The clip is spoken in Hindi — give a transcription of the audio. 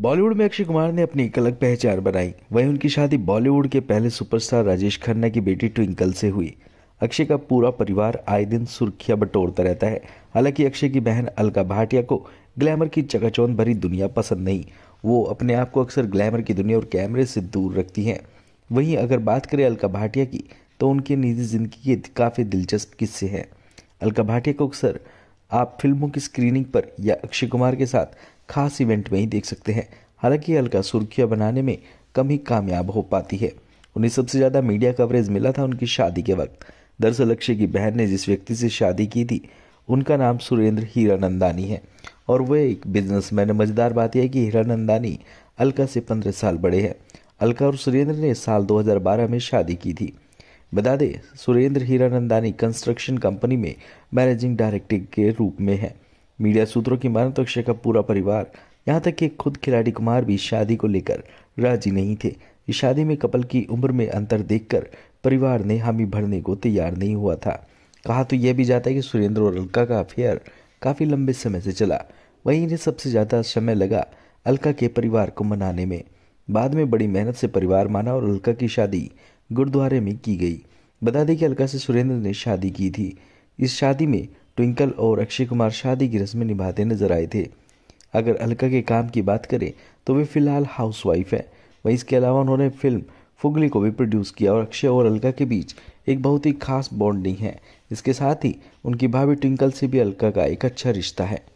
बॉलीवुड में अक्षय कुमार ने अपनी एक अलग पहचान बनाई वहीं उनकी शादी बॉलीवुड के पहले सुपरस्टार राजेश खन्ना की बेटी ट्विंकल से हुई अक्षय का पूरा परिवार आए दिन सुर्खियां बटोरता रहता है हालांकि अक्षय की बहन अलका भाटिया को ग्लैमर की चकाचौंध भरी दुनिया पसंद नहीं वो अपने आप को अक्सर ग्लैमर की दुनिया और कैमरे से दूर रखती हैं वहीं अगर बात करें अलका भाटिया की तो उनके निजी ज़िंदगी के काफ़ी दिलचस्प किस्से हैं अलका भाटिया को अक्सर आप फिल्मों की स्क्रीनिंग पर या अक्षय कुमार के साथ खास इवेंट में ही देख सकते हैं हालांकि अलका सुर्खियाँ बनाने में कम ही कामयाब हो पाती है उन्हें सबसे ज़्यादा मीडिया कवरेज मिला था उनकी शादी के वक्त दरअसल अक्षय की बहन ने जिस व्यक्ति से शादी की थी उनका नाम सुरेंद्र हीरानंदानी है और वह एक बिजनेसमैन है मज़ेदार बात यह है कि हीरानंदानी अलका से पंद्रह साल बड़े हैं अलका और सुरेंद्र ने साल 2012 में शादी की थी बता दें सुरेंद्र हीरानंदानी कंस्ट्रक्शन कंपनी में मैनेजिंग डायरेक्टर के रूप में है मीडिया सूत्रों की मानो तो अक्षय का पूरा परिवार यहाँ तक कि खुद खिलाड़ी कुमार भी शादी को लेकर राजी नहीं थे इस शादी में कपल की उम्र में अंतर देखकर परिवार ने हामी भरने को तैयार नहीं हुआ था कहा तो यह भी जाता है कि सुरेंद्र और अलका का अफेयर काफ़ी लंबे समय से चला वहीं इन्हें सबसे ज़्यादा समय लगा अलका के परिवार को मनाने में बाद में बड़ी मेहनत से परिवार माना और अलका की शादी गुरुद्वारे में की गई बता दें कि अलका से सुरेंद्र ने शादी की थी इस शादी में ट्विंकल और अक्षय कुमार शादी की रस्में निभाते नजर आए थे अगर अलका के काम की बात करें तो वे फिलहाल हाउसवाइफ है वहीं इसके अलावा उन्होंने फिल्म फुगली को भी प्रोड्यूस किया और अक्षय और अलका के बीच एक बहुत ही खास बॉन्डिंग है इसके साथ ही उनकी भाभी ट्विंकल से भी अलका का एक अच्छा रिश्ता है